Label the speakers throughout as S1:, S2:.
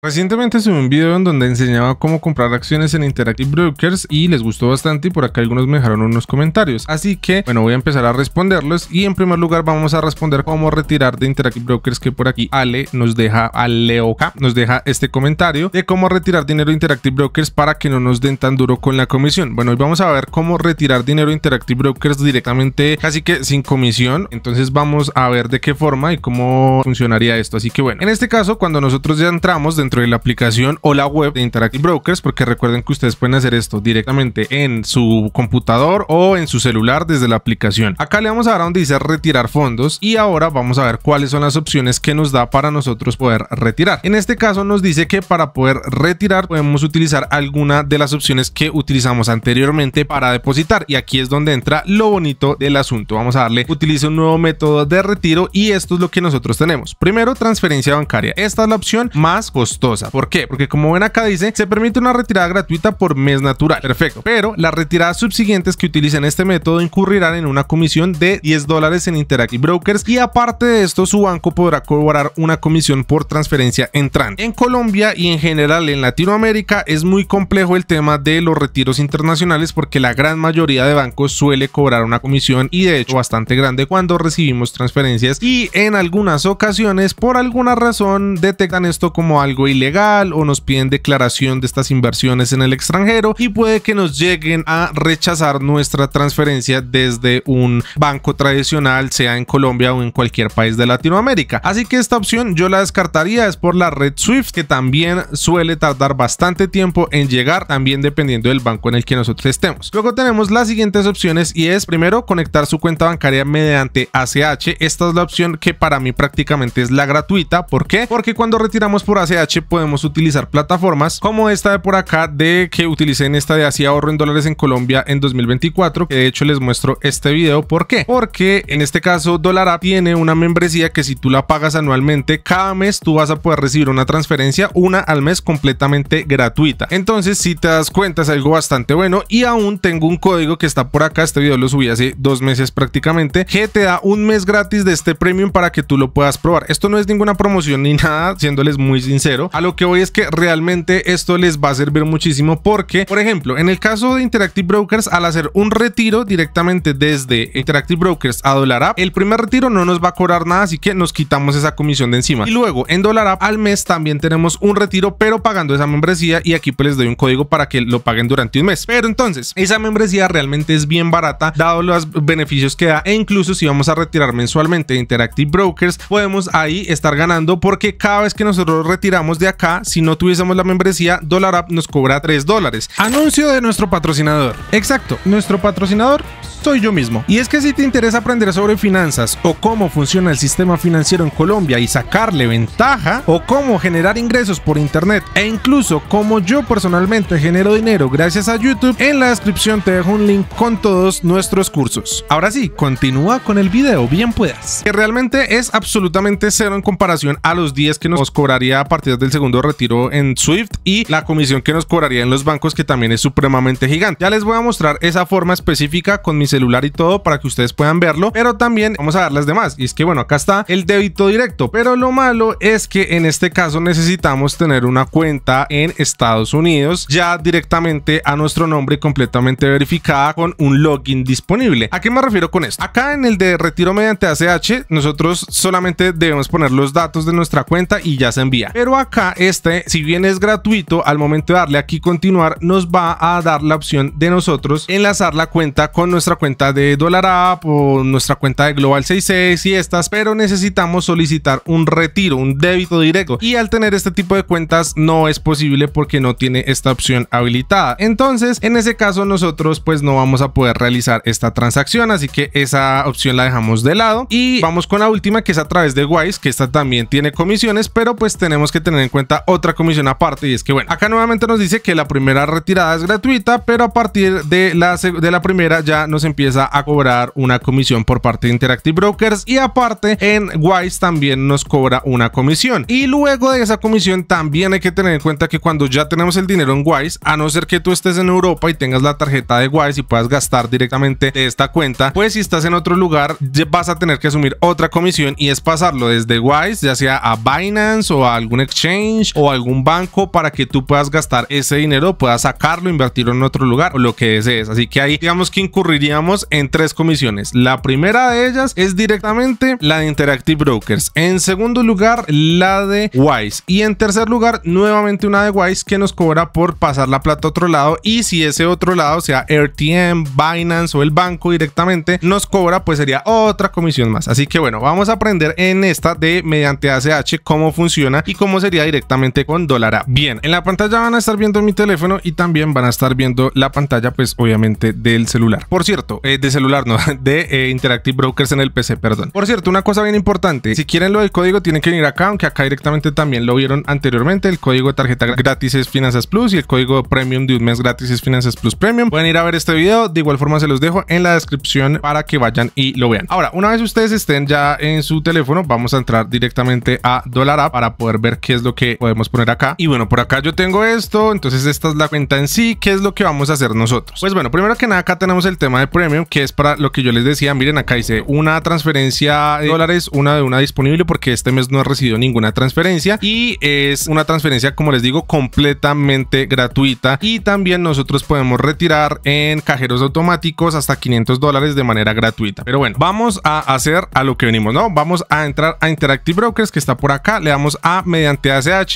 S1: Recientemente subí un video en donde enseñaba cómo comprar acciones en Interactive Brokers y les gustó bastante y por acá algunos me dejaron unos comentarios. Así que, bueno, voy a empezar a responderlos y en primer lugar vamos a responder cómo retirar de Interactive Brokers que por aquí Ale nos deja, Aleoka nos deja este comentario de cómo retirar dinero de Interactive Brokers para que no nos den tan duro con la comisión. Bueno, hoy vamos a ver cómo retirar dinero de Interactive Brokers directamente casi que sin comisión. Entonces vamos a ver de qué forma y cómo funcionaría esto. Así que bueno, en este caso cuando nosotros ya entramos dentro dentro de la aplicación o la web de Interactive Brokers, porque recuerden que ustedes pueden hacer esto directamente en su computador o en su celular desde la aplicación. Acá le vamos a dar donde dice retirar fondos y ahora vamos a ver cuáles son las opciones que nos da para nosotros poder retirar. En este caso nos dice que para poder retirar podemos utilizar alguna de las opciones que utilizamos anteriormente para depositar y aquí es donde entra lo bonito del asunto. Vamos a darle utilice un nuevo método de retiro y esto es lo que nosotros tenemos. Primero transferencia bancaria. Esta es la opción más costosa ¿Por qué? Porque como ven acá dice, se permite una retirada gratuita por mes natural. Perfecto. Pero las retiradas subsiguientes que utilicen este método incurrirán en una comisión de 10 dólares en Interactive Brokers y aparte de esto su banco podrá cobrar una comisión por transferencia entrante. En Colombia y en general en Latinoamérica es muy complejo el tema de los retiros internacionales porque la gran mayoría de bancos suele cobrar una comisión y de hecho bastante grande cuando recibimos transferencias y en algunas ocasiones por alguna razón detectan esto como algo ilegal o nos piden declaración de estas inversiones en el extranjero y puede que nos lleguen a rechazar nuestra transferencia desde un banco tradicional, sea en Colombia o en cualquier país de Latinoamérica. Así que esta opción yo la descartaría, es por la red SWIFT que también suele tardar bastante tiempo en llegar, también dependiendo del banco en el que nosotros estemos. Luego tenemos las siguientes opciones y es primero conectar su cuenta bancaria mediante ACH. Esta es la opción que para mí prácticamente es la gratuita. ¿Por qué? Porque cuando retiramos por ACH podemos utilizar plataformas como esta de por acá de que utilicé esta de así ahorro en dólares en Colombia en 2024 que de hecho les muestro este video ¿por qué? porque en este caso Dólar tiene una membresía que si tú la pagas anualmente cada mes tú vas a poder recibir una transferencia una al mes completamente gratuita entonces si te das cuenta es algo bastante bueno y aún tengo un código que está por acá este video lo subí hace dos meses prácticamente que te da un mes gratis de este premium para que tú lo puedas probar esto no es ninguna promoción ni nada siéndoles muy sincero a lo que voy es que realmente esto les va a servir muchísimo porque, por ejemplo, en el caso de Interactive Brokers, al hacer un retiro directamente desde Interactive Brokers a Dollar App, el primer retiro no nos va a cobrar nada, así que nos quitamos esa comisión de encima. Y luego en Dollar App al mes también tenemos un retiro, pero pagando esa membresía y aquí pues les doy un código para que lo paguen durante un mes. Pero entonces, esa membresía realmente es bien barata, dado los beneficios que da e incluso si vamos a retirar mensualmente de Interactive Brokers, podemos ahí estar ganando porque cada vez que nosotros retiramos de acá, si no tuviésemos la membresía, Dollar App nos cobra 3 dólares. Anuncio de nuestro patrocinador. Exacto, nuestro patrocinador soy yo mismo. Y es que si te interesa aprender sobre finanzas o cómo funciona el sistema financiero en Colombia y sacarle ventaja, o cómo generar ingresos por internet, e incluso cómo yo personalmente genero dinero gracias a YouTube, en la descripción te dejo un link con todos nuestros cursos. Ahora sí, continúa con el video, bien puedas. Que realmente es absolutamente cero en comparación a los 10 que nos cobraría a partir de segundo retiro en Swift y la comisión que nos cobraría en los bancos que también es supremamente gigante. Ya les voy a mostrar esa forma específica con mi celular y todo para que ustedes puedan verlo, pero también vamos a dar las demás. Y es que bueno, acá está el débito directo, pero lo malo es que en este caso necesitamos tener una cuenta en Estados Unidos ya directamente a nuestro nombre completamente verificada con un login disponible. ¿A qué me refiero con esto? Acá en el de retiro mediante ACH nosotros solamente debemos poner los datos de nuestra cuenta y ya se envía. Pero acá este, si bien es gratuito, al momento de darle aquí continuar, nos va a dar la opción de nosotros enlazar la cuenta con nuestra cuenta de Dollar App o nuestra cuenta de Global 66 y estas, pero necesitamos solicitar un retiro, un débito directo. Y al tener este tipo de cuentas no es posible porque no tiene esta opción habilitada. Entonces, en ese caso nosotros pues no vamos a poder realizar esta transacción, así que esa opción la dejamos de lado y vamos con la última que es a través de Wise, que esta también tiene comisiones, pero pues tenemos que tener en cuenta otra comisión aparte y es que bueno, acá nuevamente nos dice que la primera retirada es gratuita, pero a partir de la, de la primera ya nos empieza a cobrar una comisión por parte de Interactive Brokers y aparte en Wise también nos cobra una comisión. Y luego de esa comisión también hay que tener en cuenta que cuando ya tenemos el dinero en Wise, a no ser que tú estés en Europa y tengas la tarjeta de Wise y puedas gastar directamente de esta cuenta, pues si estás en otro lugar vas a tener que asumir otra comisión y es pasarlo desde Wise ya sea a Binance o a algún exchange o algún banco para que tú puedas gastar ese dinero, puedas sacarlo, invertirlo en otro lugar o lo que desees. Así que ahí digamos que incurriríamos en tres comisiones. La primera de ellas es directamente la de Interactive Brokers. En segundo lugar, la de Wise. Y en tercer lugar, nuevamente una de Wise que nos cobra por pasar la plata a otro lado. Y si ese otro lado sea RTM, Binance o el banco directamente nos cobra, pues sería otra comisión más. Así que bueno, vamos a aprender en esta de mediante ACH cómo funciona y cómo sería directamente con Dólara. Bien, en la pantalla van a estar viendo mi teléfono y también van a estar viendo la pantalla, pues obviamente del celular. Por cierto, eh, de celular no, de eh, Interactive Brokers en el PC, perdón. Por cierto, una cosa bien importante, si quieren lo del código tienen que venir acá, aunque acá directamente también lo vieron anteriormente, el código de tarjeta gratis es Finanzas Plus y el código premium de un mes gratis es Finanzas Plus Premium. Pueden ir a ver este video, de igual forma se los dejo en la descripción para que vayan y lo vean. Ahora, una vez ustedes estén ya en su teléfono, vamos a entrar directamente a Dólara para poder ver qué es lo que podemos poner acá. Y bueno, por acá yo tengo esto, entonces esta es la cuenta en sí. ¿Qué es lo que vamos a hacer nosotros? Pues bueno, primero que nada acá tenemos el tema de premium, que es para lo que yo les decía. Miren, acá dice una transferencia de dólares, una de una disponible, porque este mes no he recibido ninguna transferencia. Y es una transferencia, como les digo, completamente gratuita. Y también nosotros podemos retirar en cajeros automáticos hasta 500 dólares de manera gratuita. Pero bueno, vamos a hacer a lo que venimos, ¿no? Vamos a entrar a Interactive Brokers, que está por acá. Le damos a mediante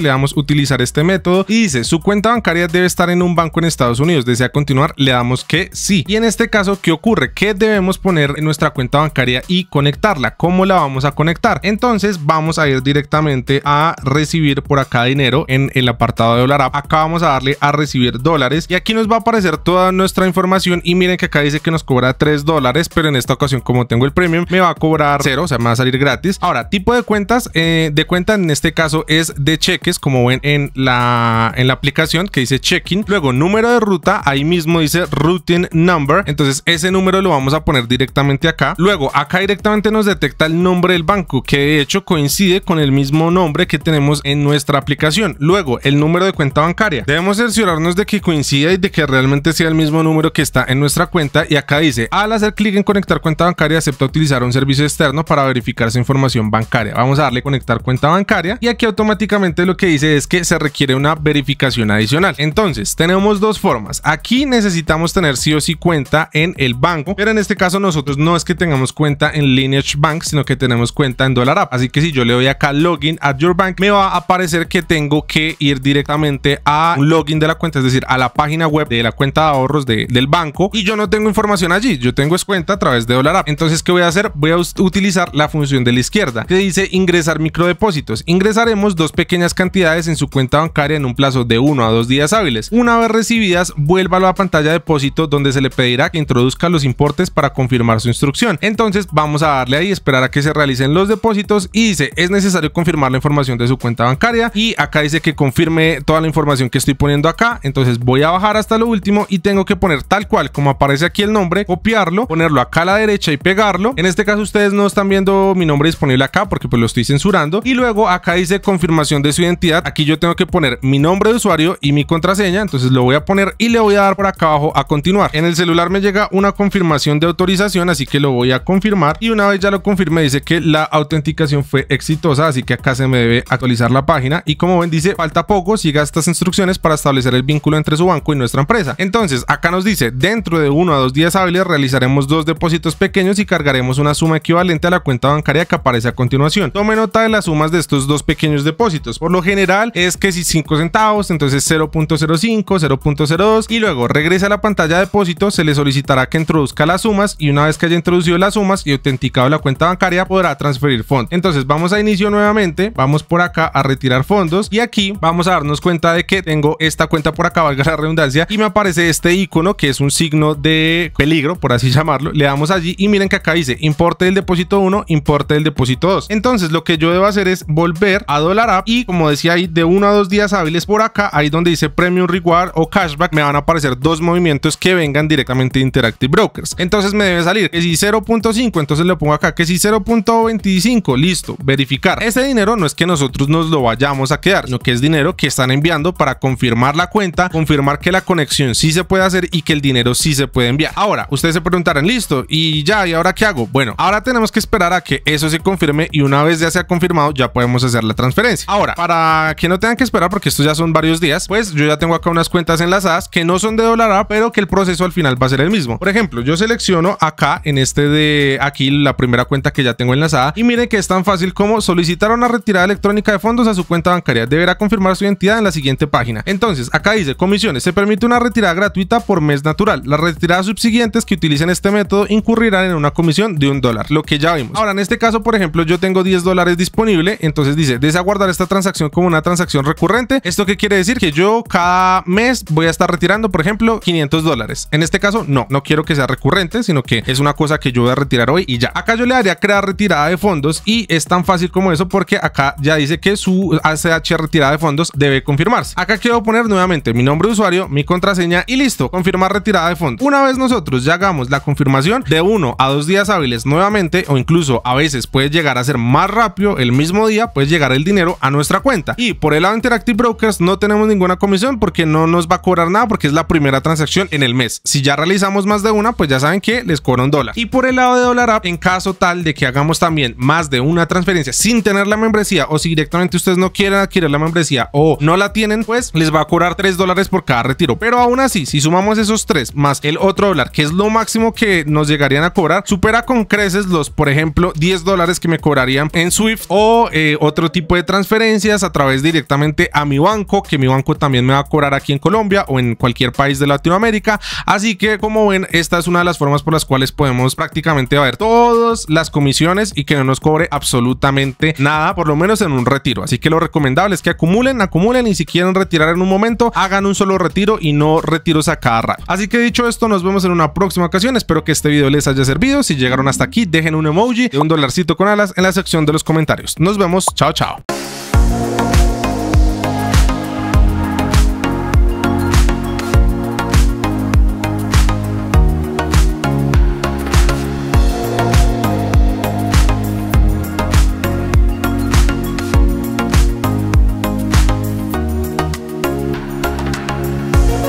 S1: le damos utilizar este método y dice su cuenta bancaria debe estar en un banco en Estados Unidos, desea continuar, le damos que sí. Y en este caso, ¿qué ocurre? Que debemos poner en nuestra cuenta bancaria y conectarla. ¿Cómo la vamos a conectar? Entonces vamos a ir directamente a recibir por acá dinero en el apartado de dólar Acá vamos a darle a recibir dólares y aquí nos va a aparecer toda nuestra información y miren que acá dice que nos cobra 3 dólares, pero en esta ocasión como tengo el premium me va a cobrar cero o sea me va a salir gratis. Ahora, tipo de cuentas, eh, de cuenta en este caso es de cheques, como ven en la, en la aplicación que dice checking. Luego, número de ruta, ahí mismo dice routing number. Entonces, ese número lo vamos a poner directamente acá. Luego, acá directamente nos detecta el nombre del banco, que de hecho coincide con el mismo nombre que tenemos en nuestra aplicación. Luego, el número de cuenta bancaria. Debemos cerciorarnos de que coincida y de que realmente sea el mismo número que está en nuestra cuenta. Y acá dice, al hacer clic en conectar cuenta bancaria, acepta utilizar un servicio externo para verificar esa información bancaria. Vamos a darle conectar cuenta bancaria y aquí automáticamente lo que dice es que se requiere una verificación adicional. Entonces, tenemos dos formas. Aquí necesitamos tener sí o sí cuenta en el banco, pero en este caso nosotros no es que tengamos cuenta en Lineage Bank, sino que tenemos cuenta en Dollar App. Así que si yo le doy acá login at your bank, me va a aparecer que tengo que ir directamente a login de la cuenta, es decir, a la página web de la cuenta de ahorros del banco y yo no tengo información allí, yo tengo es cuenta a través de Dollar App. Entonces, ¿qué voy a hacer? Voy a utilizar la función de la izquierda que dice ingresar microdepósitos. Ingresaremos dos pequeños pequeñas cantidades en su cuenta bancaria en un plazo de uno a dos días hábiles. Una vez recibidas, vuelva a la pantalla de depósito donde se le pedirá que introduzca los importes para confirmar su instrucción. Entonces vamos a darle ahí, esperar a que se realicen los depósitos y dice, es necesario confirmar la información de su cuenta bancaria y acá dice que confirme toda la información que estoy poniendo acá. Entonces voy a bajar hasta lo último y tengo que poner tal cual como aparece aquí el nombre, copiarlo, ponerlo acá a la derecha y pegarlo. En este caso ustedes no están viendo mi nombre disponible acá porque pues lo estoy censurando y luego acá dice confirmación de su identidad. Aquí yo tengo que poner mi nombre de usuario y mi contraseña, entonces lo voy a poner y le voy a dar por acá abajo a continuar. En el celular me llega una confirmación de autorización, así que lo voy a confirmar y una vez ya lo confirme dice que la autenticación fue exitosa, así que acá se me debe actualizar la página y como ven dice falta poco, siga estas instrucciones para establecer el vínculo entre su banco y nuestra empresa. Entonces acá nos dice dentro de uno a dos días hábiles realizaremos dos depósitos pequeños y cargaremos una suma equivalente a la cuenta bancaria que aparece a continuación. Tome nota de las sumas de estos dos pequeños depósitos por lo general es que si 5 centavos, entonces 0.05, 0.02 y luego regresa a la pantalla de depósito, se le solicitará que introduzca las sumas y una vez que haya introducido las sumas y autenticado la cuenta bancaria podrá transferir fondos. Entonces vamos a inicio nuevamente, vamos por acá a retirar fondos y aquí vamos a darnos cuenta de que tengo esta cuenta por acá, valga la redundancia, y me aparece este icono que es un signo de peligro, por así llamarlo. Le damos allí y miren que acá dice importe del depósito 1, importe del depósito 2. Entonces lo que yo debo hacer es volver a dólar app y como decía ahí, de uno a dos días hábiles por acá, ahí donde dice Premium Reward o Cashback, me van a aparecer dos movimientos que vengan directamente de Interactive Brokers. Entonces me debe salir que si 0.5, entonces le pongo acá que si 0.25, listo, verificar. ese dinero no es que nosotros nos lo vayamos a quedar, sino que es dinero que están enviando para confirmar la cuenta, confirmar que la conexión sí se puede hacer y que el dinero sí se puede enviar. Ahora, ustedes se preguntarán, listo, y ya, ¿y ahora qué hago? Bueno, ahora tenemos que esperar a que eso se confirme y una vez ya sea confirmado, ya podemos hacer la transferencia. Ahora, para que no tengan que esperar, porque esto ya son varios días, pues yo ya tengo acá unas cuentas enlazadas que no son de dólar A, pero que el proceso al final va a ser el mismo. Por ejemplo, yo selecciono acá en este de aquí la primera cuenta que ya tengo enlazada y miren que es tan fácil como solicitar una retirada electrónica de fondos a su cuenta bancaria. Deberá confirmar su identidad en la siguiente página. Entonces, acá dice comisiones. Se permite una retirada gratuita por mes natural. Las retiradas subsiguientes que utilicen este método incurrirán en una comisión de un dólar, lo que ya vimos. Ahora, en este caso, por ejemplo, yo tengo 10 dólares disponible, entonces dice, desaguardar esta transacción como una transacción recurrente. ¿Esto qué quiere decir? Que yo cada mes voy a estar retirando, por ejemplo, 500 dólares. En este caso, no, no quiero que sea recurrente, sino que es una cosa que yo voy a retirar hoy y ya. Acá yo le daría crear retirada de fondos y es tan fácil como eso porque acá ya dice que su ACH retirada de fondos debe confirmarse. Acá quiero poner nuevamente mi nombre de usuario, mi contraseña y listo, confirmar retirada de fondos. Una vez nosotros ya hagamos la confirmación de uno a dos días hábiles nuevamente o incluso a veces puede llegar a ser más rápido el mismo día, puede llegar el dinero a nuestra cuenta. Y por el lado de Interactive Brokers no tenemos ninguna comisión porque no nos va a cobrar nada porque es la primera transacción en el mes. Si ya realizamos más de una, pues ya saben que les cobra un dólar. Y por el lado de dólar App, en caso tal de que hagamos también más de una transferencia sin tener la membresía o si directamente ustedes no quieren adquirir la membresía o no la tienen, pues les va a cobrar 3 dólares por cada retiro. Pero aún así, si sumamos esos 3 más el otro dólar, que es lo máximo que nos llegarían a cobrar, supera con creces los, por ejemplo, 10 dólares que me cobrarían en Swift o eh, otro tipo de transferencia a través directamente a mi banco, que mi banco también me va a cobrar aquí en Colombia o en cualquier país de Latinoamérica. Así que como ven, esta es una de las formas por las cuales podemos prácticamente ver todas las comisiones y que no nos cobre absolutamente nada, por lo menos en un retiro. Así que lo recomendable es que acumulen, acumulen y si quieren retirar en un momento, hagan un solo retiro y no retiros a cada rato. Así que dicho esto, nos vemos en una próxima ocasión. Espero que este video les haya servido. Si llegaron hasta aquí, dejen un emoji, De un dolarcito con alas en la sección de los comentarios. Nos vemos. Chao, chao.